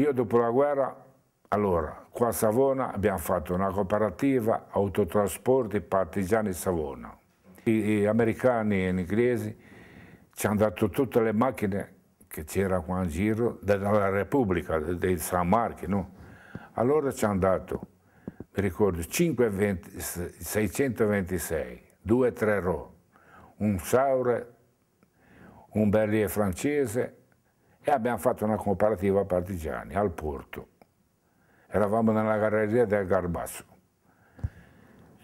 Io dopo la guerra, allora, qua a Savona abbiamo fatto una cooperativa, autotrasporti, partigiani Savona. Gli americani e gli inglesi ci hanno dato tutte le macchine che c'era qua in giro della Repubblica, dei San Marchi, no? Allora ci hanno dato, mi ricordo, 520, 626, due tre ro, un Saure, un Berlier francese e abbiamo fatto una cooperativa partigiani al porto. Eravamo nella galleria del Garbasso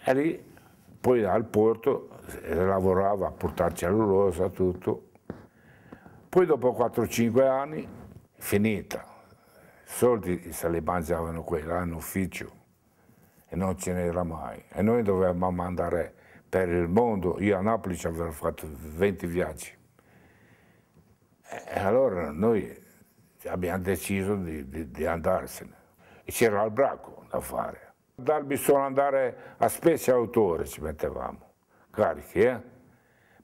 e lì poi al porto eh, lavorava a portare cellulosa, tutto. Poi dopo 4-5 anni, finita. I soldi se li mangiavano qui, là in ufficio, e non ce n'era mai. E noi dovevamo andare per il mondo, io a Napoli ci avevo fatto 20 viaggi. E eh, allora noi abbiamo deciso di, di, di andarsene. E c'era il bracco da fare. Darmi solo andare a specie autore ci mettevamo, carichi, eh?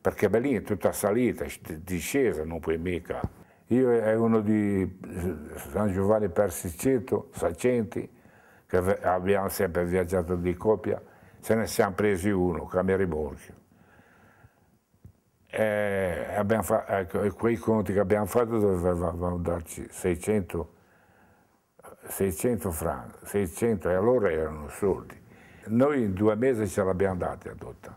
Perché Berlino è tutta salita, discesa, non puoi mica. Io e uno di eh, San Giovanni Persiceto, Sacenti, che abbiamo sempre viaggiato di coppia, ce ne siamo presi uno, Camera rimorchio eh, fatto, ecco, quei conti che abbiamo fatto dovevano darci 600, 600 franchi, 600 e allora erano soldi. Noi in due mesi ce l'abbiamo data a Dotta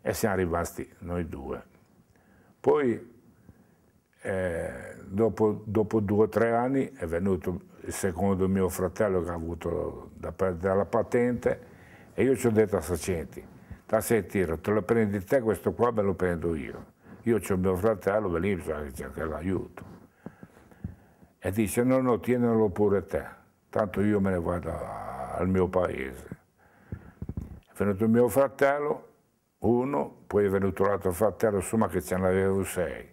e siamo rimasti noi due. Poi eh, dopo, dopo, due o tre anni è venuto il secondo mio fratello che ha avuto da la patente e io ci ho detto a Sacenti, Tassa e tiro, te lo prendi te, questo qua me lo prendo io. Io ho mio fratello, venivo lì bisogna cercare l'aiuto. E dice, no, no, tienilo pure te, tanto io me ne vado al mio paese. È venuto mio fratello, uno, poi è venuto l'altro fratello, insomma che ce ne avevo sei.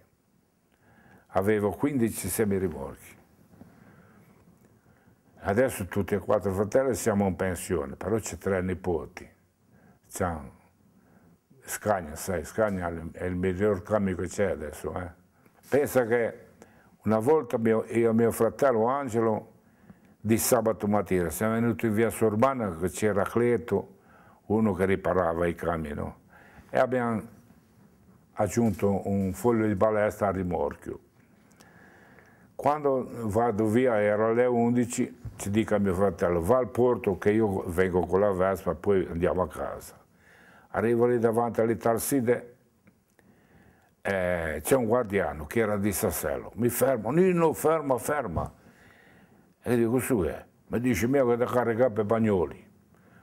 Avevo 15 semirivolchi. Adesso tutti e quattro fratelli siamo in pensione, però c'è tre nipoti. Ciao. Scagna, sai, Scagna è il miglior camion che c'è adesso. Eh. Pensa che una volta mio, io e mio fratello Angelo, di sabato mattina, siamo venuti in via Sorbana che c'era Cleto, uno che riparava i camion, e abbiamo aggiunto un foglio di balestra a rimorchio. Quando vado via, era le 11, ci dica mio fratello, va al porto che io vengo con la Vespa, poi andiamo a casa arrivo lì davanti alle Tarside, eh, c'è un guardiano che era di Sassello, mi fermo, Nino ferma, ferma. E dico su è, mi dice mio che da caricare per Bagnoli,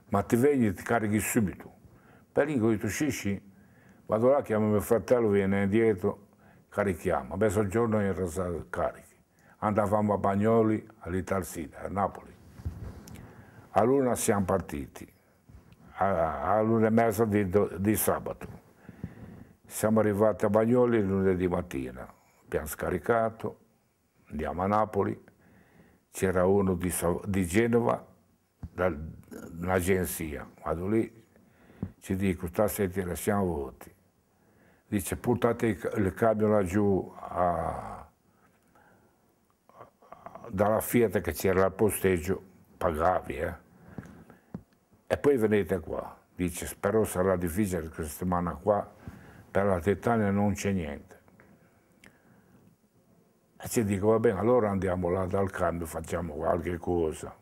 ma ti vedi e ti carichi subito. Per lì ho detto scisci, vado là, chiamo mio fratello, viene indietro, carichiamo. Beh, soggiorno in Rosario carichi. Andavamo a Bagnoli, all'Itarsida, a Napoli. Allora siamo partiti all'una e mezza di, di, sabato. Siamo arrivati a Bagnoli lunedì mattina, abbiamo scaricato, andiamo a Napoli, c'era uno di, di Genova, un'agenzia, vado lì, ci dico, stasera lasciamo voti. Dice, portate il camion laggiù a, dalla Fiat che c'era al posteggio, pagavi, eh? E poi venite qua, dice spero sarà difficile questa settimana qua, per la Tettania non c'è niente. E ci dico, va bene, allora andiamo là dal cambio, facciamo qualche cosa.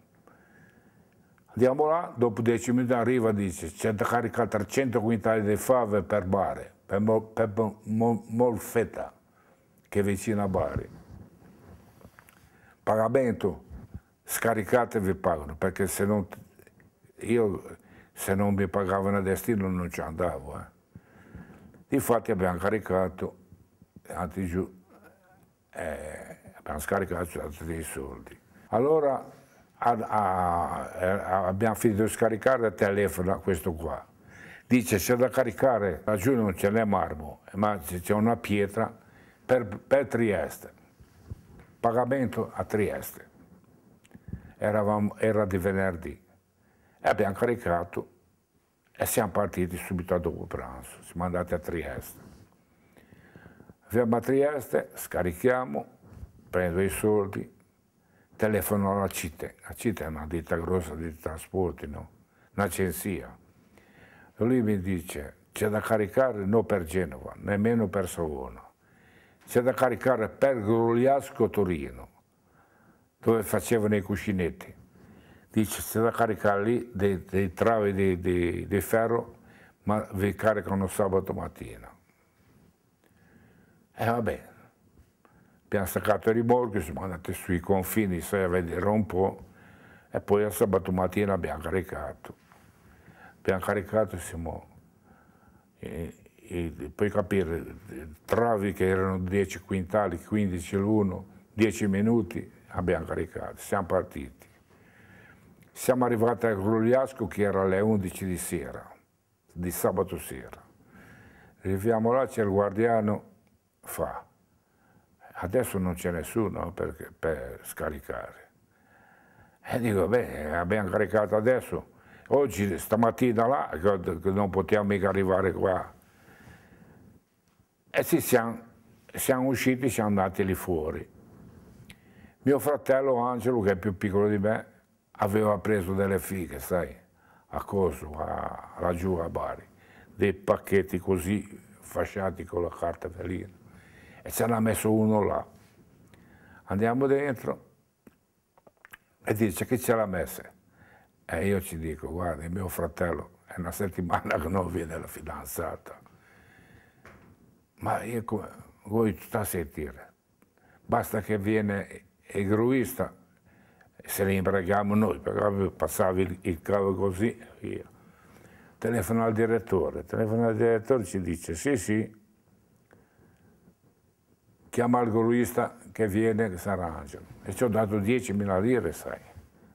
Andiamo là, dopo dieci minuti arriva e dice, c'è da caricare 300 quintali di fave per Bari, per, Mol, per Mol, Molfetta, che è vicino a Bari. Pagamento, scaricatevi e pagano, perché se non io se non mi pagavano a destino non ci andavo. Eh. Difatti abbiamo caricato, andati giù, eh, abbiamo scaricato dei soldi. Allora a, a, eh, a, abbiamo finito di scaricare e telefona questo qua. Dice c'è da caricare, laggiù non ce n'è marmo, ma c'è una pietra per, per Trieste. Pagamento a Trieste. Eravamo, era di venerdì abbiamo caricato e siamo partiti subito dopo pranzo, siamo andati a Trieste. Siamo a Trieste, scarichiamo, prendo i soldi, telefono alla CITE. La CITE è una ditta grossa di trasporti, no? un'agenzia. Lui mi dice, c'è da caricare non per Genova, nemmeno per Savona. C'è da caricare per Grugliasco Torino, dove facevano i cuscinetti dice se da caricare lì dei, dei travi di, di, di, ferro, ma vi caricano sabato mattina. E eh, va bene, abbiamo staccato i riborghi, siamo andati sui confini, sai, a vedere un po', e poi a sabato mattina abbiamo caricato. Abbiamo caricato, siamo... Eh, puoi capire, travi che erano 10 quintali, 15 l'uno, 10 minuti, abbiamo caricato, siamo partiti. Siamo arrivati a Grugliasco che era alle 11 di sera, di sabato sera. Arriviamo là, c'è il guardiano, fa. Adesso non c'è nessuno per, per scaricare. E dico, beh, abbiamo caricato adesso. Oggi, stamattina là, che non potevamo mica arrivare qua. E sì, siamo, siamo usciti, siamo andati lì fuori. Mio fratello Angelo, che è più piccolo di me, aveva preso delle fighe, sai, a Coso, a, laggiù a Bari, dei pacchetti così fasciati con la carta velina. E ce n'ha messo uno là. Andiamo dentro e dice chi ce l'ha messa? E io ci dico, guarda, il mio fratello è una settimana che non viene la fidanzata. Ma io come, voi sta a sentire, basta che viene il gruista se ne impreghiamo noi, perché passavi il, il cavo così, via. Telefono al direttore, telefono al direttore ci dice sì sì, chiama il gruista che viene, che si arrangia. E ci ho dato 10.000 lire, sai.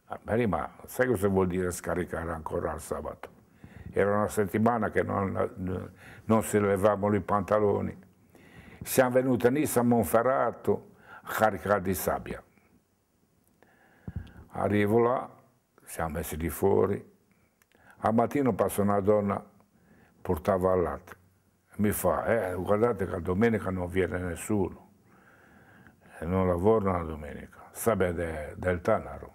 Ah, ma sai cosa vuol dire scaricare ancora il sabato? Era una settimana che non, non si levavano i pantaloni. Siamo venuti a Nissa a Monferrato a caricare di sabbia. Arrivo là, siamo messi di fuori. Al mattino passa una donna, portava il latte. Mi fa, eh, guardate che la domenica non viene nessuno. E non lavoro la domenica. Sabe de, del Tanaro.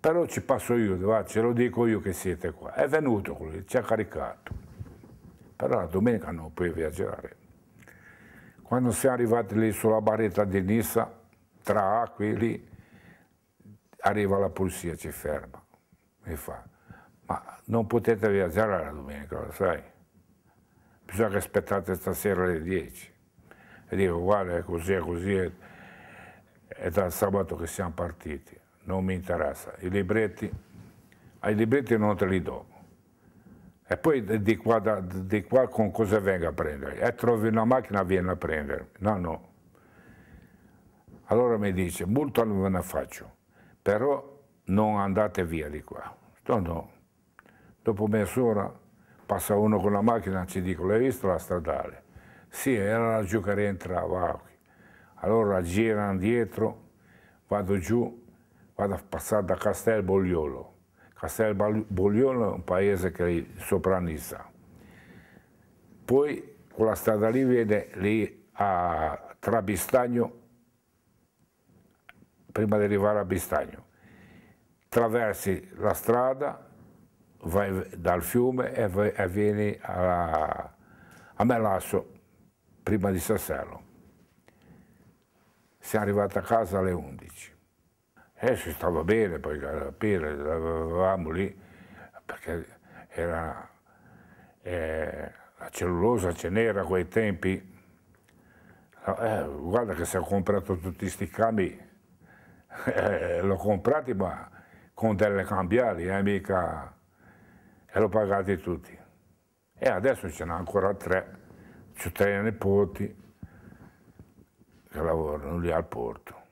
Però ci passo io, va, ce lo dico io che siete qua. È venuto quello, ci ha caricato. Però la domenica non puoi viaggiare. Quando siamo arrivati lì sulla barretta di Nissa, tra acqui lì, arriva la polizia, ci ferma e fa, ma non potete viaggiare la domenica, lo sai, bisogna che aspettate stasera alle 10. E dico, guarda, è così, è così, è, è dal sabato che siamo partiti, non mi interessa, i libretti, ai libretti non te li do. E poi di qua, da, di qua con cosa venga a prendere? E trovi una macchina, vieni a prendermi. No, no. Allora mi dice, molto non ve ne faccio però non andate via di qua. No, no. Dopo mezz'ora passa uno con la macchina, ci dico, l'hai visto la stradale? Sì, era laggiù che rientrava. Allora girano dietro, vado giù, vado a passare da Castel Bogliolo. Castel Bogliolo è un paese che è sopra sopranissa. Poi quella strada lì vede lì a Trabistagno prima di arrivare a Bistagno. Traversi la strada, vai dal fiume e, vai, e vieni alla, a Melasso, prima di Sassello. Siamo arrivati a casa alle 11. E si stava bene, poi alla pira, eravamo lì, perché era, eh, la cellulosa ce n'era a quei tempi. Eh, guarda che si è comprato tutti questi cami eh, l'ho comprato ma con delle cambiali, eh, mica, e l'ho pagato tutti. E adesso ce n'è ancora tre, ho tre nipoti che lavorano lì al porto.